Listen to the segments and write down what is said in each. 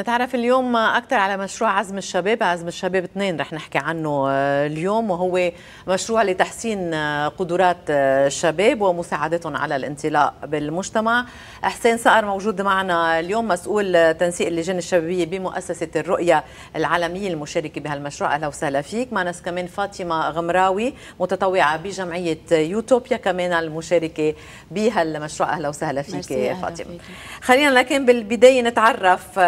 نتعرف اليوم أكثر على مشروع عزم الشباب عزم الشباب 2 رح نحكي عنه آه، اليوم وهو مشروع لتحسين آه، قدرات آه، الشباب ومساعدتهم على الانطلاق بالمجتمع حسين صقر موجود معنا اليوم مسؤول تنسيق اللجان الشبابية بمؤسسة الرؤية العالمية المشاركة بهالمشروع أهلا وسهلا فيك معنا كمان فاطمة غمراوي متطوعة بجمعية يوتوبيا كمان المشاركة بهالمشروع أهلا وسهلا فيك فاطمة خلينا لكن بالبداية نتعرف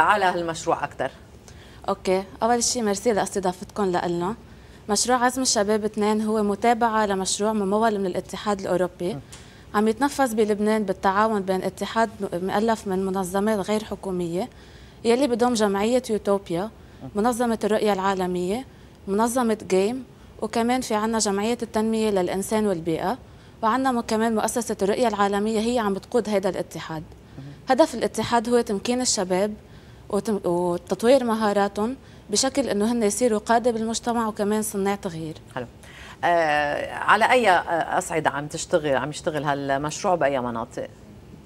على هالمشروع اكثر اوكي اول شيء ميرسي لاستضافتكم لنا مشروع عزم الشباب اثنين هو متابعه لمشروع ممول من الاتحاد الاوروبي عم يتنفذ بلبنان بالتعاون بين اتحاد مؤلف من منظمات غير حكوميه يلي بدهم جمعيه يوتوبيا منظمه الرؤيه العالميه منظمه جيم وكمان في عنا جمعيه التنميه للانسان والبيئه وعنا كمان مؤسسة الرؤية العالمية هي عم بتقود هذا الاتحاد هدف الاتحاد هو تمكين الشباب وتطوير مهاراتهم بشكل انه هن يصيروا قاده بالمجتمع وكمان صناع تغيير حلو آه على اي اصعده عم تشتغل عم يشتغل هالمشروع باي مناطق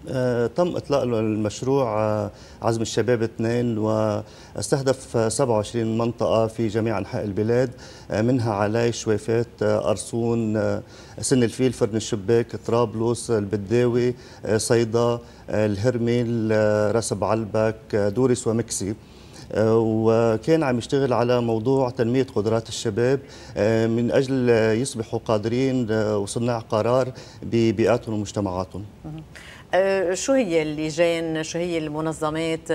آه، تم اطلاق المشروع آه، عزم الشباب اثنين واستهدف 27 منطقه في جميع انحاء البلاد آه، منها علي شويفات ارسون سن الفيل فرن الشباك طرابلس البداوي صيدا الهرمي رسب علبك دورس ومكسي وكان عم يشتغل على موضوع تنمية قدرات الشباب آه، من أجل يصبحوا قادرين آه، وصناع قرار ببيئاتهم ومجتمعاتهم آه، شو هي اللجان شو هي المنظمات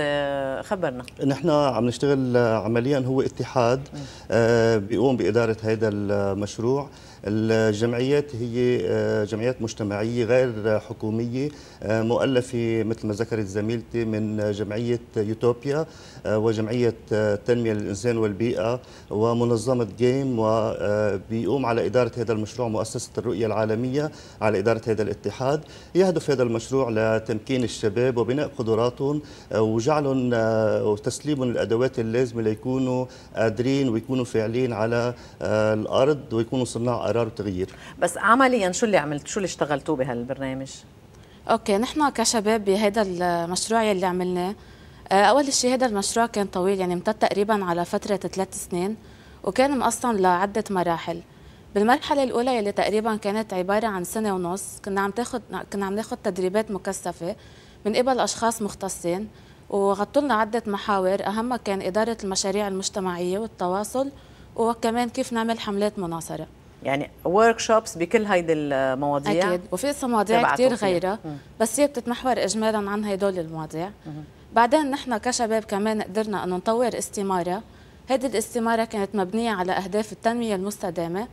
خبرنا نحن عم نشتغل عمليا هو اتحاد بيقوم بإدارة هذا المشروع الجمعيات هي آه، جمعيات مجتمعية غير حكومية آه، مؤلفة مثل ما ذكرت زميلتي من جمعية يوتوبيا آه، وجمعية تنمية للإنسان والبيئة ومنظمة جيم وبيقوم على إدارة هذا المشروع مؤسسة الرؤية العالمية على إدارة هذا الاتحاد يهدف هذا المشروع لتمكين الشباب وبناء قدراتهم وجعلهم وتسليمهم الأدوات اللازمة ليكونوا قادرين ويكونوا فاعلين على الأرض ويكونوا صناع قرار وتغيير بس عمليا شو اللي عملت شو اللي اشتغلتوا بهالبرنامج اوكي نحن كشباب بهذا المشروع يلي عملناه آه، اول شيء هذا المشروع كان طويل يعني امتد تقريبا على فتره ثلاث سنين وكان مقسم لعده مراحل بالمرحله الاولى يلي تقريبا كانت عباره عن سنه ونص كنا عم تاخذ كنا عم ناخذ تدريبات مكثفه من قبل اشخاص مختصين وغطوا لنا عده محاور اهمها كان اداره المشاريع المجتمعيه والتواصل وكمان كيف نعمل حملات مناصره يعني ورك شوبس بكل هيدي المواضيع اكيد وفي قصه مواضيع كثير غيرها بس هي بتتمحور اجمالا عن هدول المواضيع بعدين نحن كشباب كمان قدرنا انه نطور استماره هذه الاستماره كانت مبنيه على اهداف التنميه المستدامه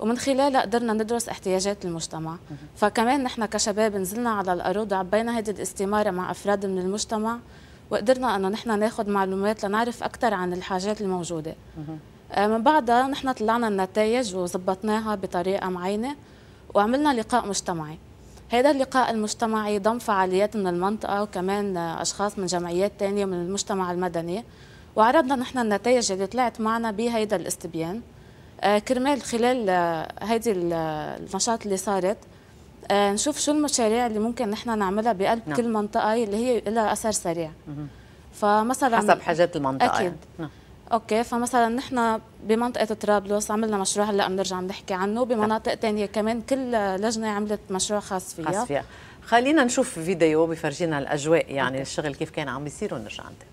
ومن خلالها قدرنا ندرس احتياجات المجتمع فكمان نحن كشباب نزلنا على الارض وعبينا هذه الاستماره مع افراد من المجتمع وقدرنا انه نحن ناخذ معلومات لنعرف اكثر عن الحاجات الموجوده آه، من بعدها نحن طلعنا النتائج وظبطناها بطريقة معينة وعملنا لقاء مجتمعي هذا اللقاء المجتمعي ضم فعاليات من المنطقة وكمان أشخاص من جمعيات تانية من المجتمع المدني وعرضنا نحن النتائج اللي طلعت معنا بهيدا الاستبيان آه، كرمال خلال آه، هيدي النشاط اللي صارت نشوف شو المشاريع اللي ممكن نحن نعملها بقلب نعم. كل منطقة اللي هي لها أثر سريع فمثلا حسب حاجات المنطقة أكيد يعني. نعم. اوكي فمثلا نحن بمنطقه طرابلس عملنا مشروع هلا بنرجع نحكي عنه بمناطق ثانيه كمان كل لجنه عملت مشروع خاص فيها خاص فيها خلينا نشوف فيديو بفرجينا الاجواء يعني أوكي. الشغل كيف كان عم بيصير ونرجع نتابع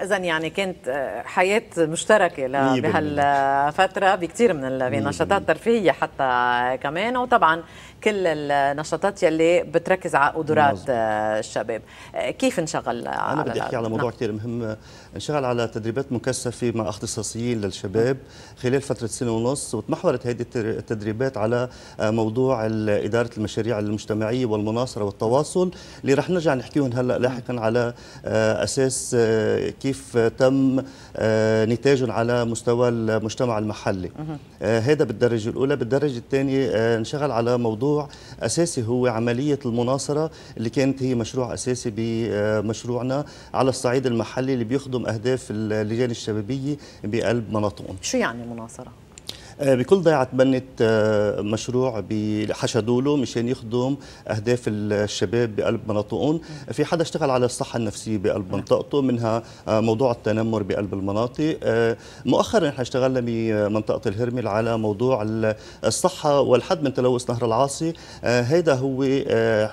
فاذا يعني كانت حياه مشتركه بهالفتره بكثير من النشاطات الترفيهيه حتى كمان وطبعا كل النشاطات يلي بتركز على قدرات الشباب كيف انشغل على انا بدي احكي على نعم. موضوع نعم. كثير مهم انشغل على تدريبات مكثفه مع اختصاصيين للشباب خلال فتره سنه ونص وتمحورت هذه التدريبات على موضوع اداره المشاريع المجتمعيه والمناصره والتواصل اللي رح نرجع نحكيهم هلا لاحقا على آه، اساس آه، كيف تم آه، نتاجهم على مستوى المجتمع المحلي آه، هذا بالدرجة الأولى بالدرجة الثانية آه، نشغل على موضوع أساسي هو عملية المناصرة اللي كانت هي مشروع أساسي بمشروعنا على الصعيد المحلي اللي بيخدم أهداف اللجان الشبابية بقلب مناطقهم شو يعني مناصرة؟ آه، بكل ضيعة تبنت آه، مشروع له مشان يخدم أهداف الشباب بقلب مناطقهم في حدا اشتغل على الصحة النفسية بقلب نعم. منطقته منها آه، موضوع التنمر بقلب المناطق مؤخرا نحن اشتغلنا بمنطقة الهرمل على موضوع الصحة والحد من تلوث نهر العاصي هذا هو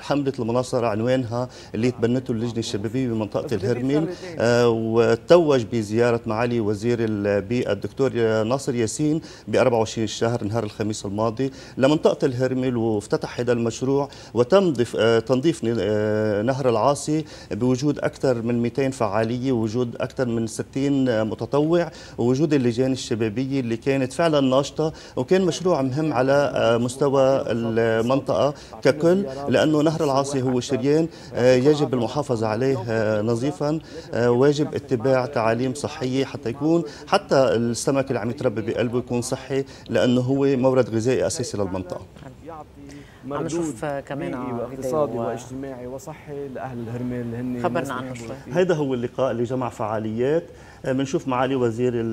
حملة المناصرة عنوانها اللي نعم. تبنته اللجنة الشبابية بمنطقة الهرمل إيه. وتوج بزيارة معالي وزير البيئة الدكتور ناصر ياسين بأربع 27 الشهر نهار الخميس الماضي لمنطقة الهرمل وافتتح هذا المشروع وتم آه، تنظيف آه، نهر العاصي بوجود أكثر من 200 فعالية ووجود أكثر من 60 متطوع ووجود اللجان الشبابية اللي كانت فعلا ناشطة وكان مشروع مهم على آه، مستوى المنطقة ككل لأنه نهر العاصي هو شريان يجب المحافظة عليه نظيفا واجب اتباع تعاليم صحية حتى يكون حتى السمك اللي عم يتربى بقلبه يكون صحي لانه هو مورد غذائي اساسي للمنطقه عم نشوف كمان اقتصادي واجتماعي وصحي لاهل الهرمال اللي هن خبرنا عنه شوي هيدا هو اللقاء اللي جمع فعاليات بنشوف آه، معالي وزير آه،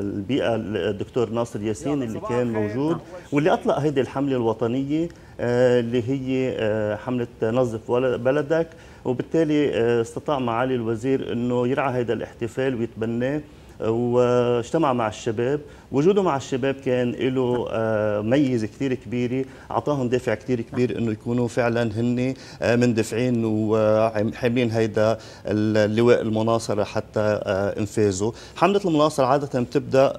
البيئه الدكتور ناصر ياسين اللي كان موجود نعم. واللي اطلق هيدي الحمله الوطنيه آه، اللي هي حمله نظف بلدك وبالتالي استطاع معالي الوزير انه يرعى هذا الاحتفال ويتبناه واجتمع مع الشباب وجوده مع الشباب كان له آه، ميزة كثير كبيرة أعطاهم دافع كثير كبير أنه يكونوا فعلا هن آه، مندفعين وحاملين هيدا اللواء المناصرة حتى آه، انفاذه حملة المناصرة عادة بتبدأ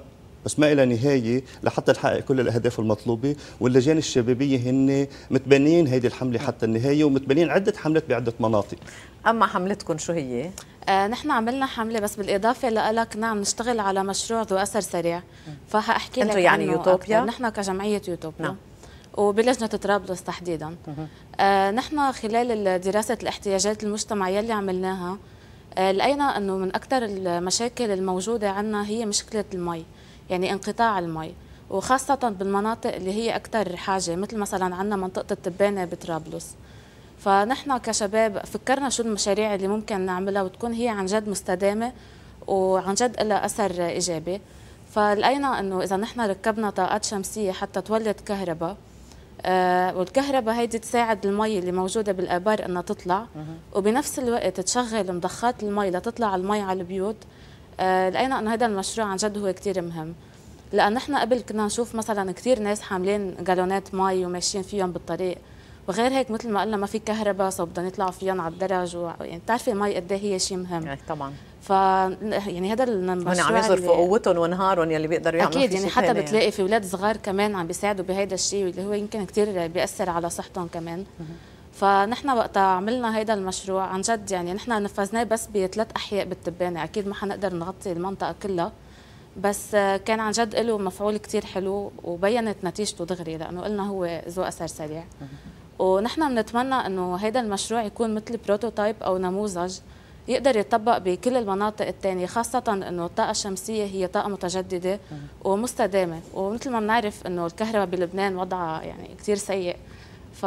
بس ما إلى نهاية لحتى نحقق كل الأهداف المطلوبة واللجان الشبابية هن متبنين هيدي الحملة حتى النهاية ومتبنين عدة حملات بعدة مناطق أما حملتكم شو هي؟ آه نحن عملنا حمله بس بالاضافه لألك نعم عم نشتغل على مشروع ذو اثر سريع فحاحكي لك يعني يوتوبيا أكثر. نحن كجمعيه يوتوبيا نعم. وبلجنه طرابلس تحديدا آه نحن خلال دراسه الاحتياجات المجتمعيه اللي عملناها آه لقينا انه من اكثر المشاكل الموجوده عندنا هي مشكله المي يعني انقطاع المي وخاصة بالمناطق اللي هي أكثر حاجة مثل مثلا عندنا منطقة التبانة بطرابلس فنحن كشباب فكرنا شو المشاريع اللي ممكن نعملها وتكون هي عن جد مستدامة وعن جد لها أثر إيجابي فلقينا أنه إذا نحن ركبنا طاقات شمسية حتى تولد كهرباء آه، والكهرباء هيدي تساعد المي اللي موجودة بالآبار أنها تطلع وبنفس الوقت تشغل مضخات المي لتطلع المي على البيوت آه، لقينا انه هذا المشروع عن جد هو كثير مهم لان نحن قبل كنا نشوف مثلا كثير ناس حاملين جالونات مي وماشيين فيهم بالطريق وغير هيك مثل ما قلنا ما في كهرباء سو بدهم يطلعوا فيهم على الدرج و... يعني بتعرفي المي قد إيه هي شيء مهم يعني طبعا ف يعني هذا المشروع هن عم يصرفوا اللي... قوتهم ونهارهم يلي بيقدروا يعملوا اكيد يعني حتى بتلاقي يعني. في اولاد صغار كمان عم بيساعدوا بهيدا الشيء اللي هو يمكن كثير بياثر على صحتهم كمان فنحن وقتها عملنا هذا المشروع عن جد يعني نحن نفذناه بس بثلاث احياء بالتبانه اكيد ما حنقدر نغطي المنطقه كلها بس كان عن جد له مفعول كثير حلو وبينت نتيجته دغري لانه قلنا هو ذو اثر سريع ونحن بنتمنى انه هذا المشروع يكون مثل بروتوتايب او نموذج يقدر يطبق بكل المناطق الثانية خاصة أنه الطاقة الشمسية هي طاقة متجددة ومستدامة ومثل ما بنعرف أنه الكهرباء بلبنان وضعها يعني كثير سيء ف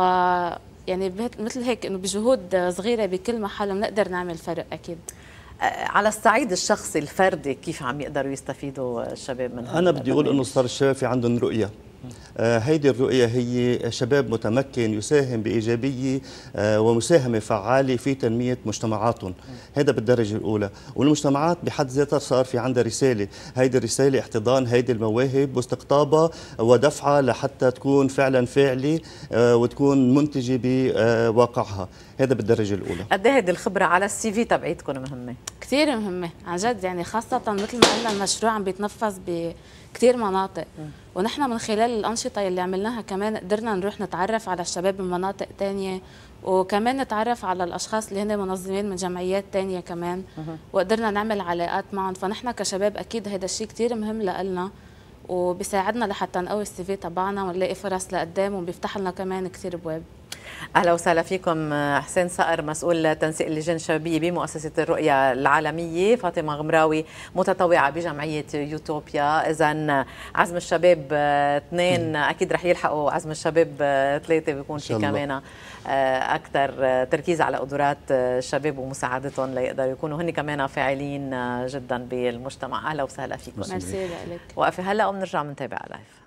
يعني مثل هيك انه بجهود صغيره بكل محل بنقدر نعمل فرق اكيد أه، على الصعيد الشخصي الفردي كيف عم يقدروا يستفيدوا الشباب من انا بدي اقول انه صار الشباب في عندهم رؤيه آه، هيدي الرؤية هي شباب متمكن يساهم بإيجابية آه، ومساهمة فعالة في تنمية مجتمعاتهم هذا بالدرجة الأولى والمجتمعات بحد ذاتها صار في عندها رسالة هيدي الرسالة احتضان هيدي المواهب واستقطابها ودفعها لحتى تكون فعلا فاعلة آه، وتكون منتجة بواقعها هذا بالدرجة الأولى قد ايه هيدي الخبرة على السي في تبعيتكم مهمة؟ كثير مهمة عن جد يعني خاصة مثل ما قلنا المشروع عم بيتنفذ بكثير مناطق ونحن من خلال الأنشطة اللي عملناها كمان قدرنا نروح نتعرف على الشباب من مناطق تانية وكمان نتعرف على الأشخاص اللي هن منظمين من جمعيات تانية كمان وقدرنا نعمل علاقات معهم فنحن كشباب أكيد هذا الشيء كتير مهم لنا وبيساعدنا لحتى نقوي السي في تبعنا ونلاقي فرص لقدام وبيفتح لنا كمان كثير ابواب اهلا وسهلا فيكم حسين صقر مسؤول تنسيق اللجان الشبابيه بمؤسسه الرؤيه العالميه، فاطمه غمراوي متطوعه بجمعيه يوتوبيا، اذا عزم الشباب آه، اثنين اكيد رح يلحقوا عزم الشباب آه، ثلاثه بيكون في كمان آه، اكثر تركيز على قدرات الشباب ومساعدتهم ليقدروا يكونوا هن كمان فاعلين جدا بالمجتمع، اهلا وسهلا فيكم. ميرسي لك وقفه هلا وبنرجع بنتابع لايف.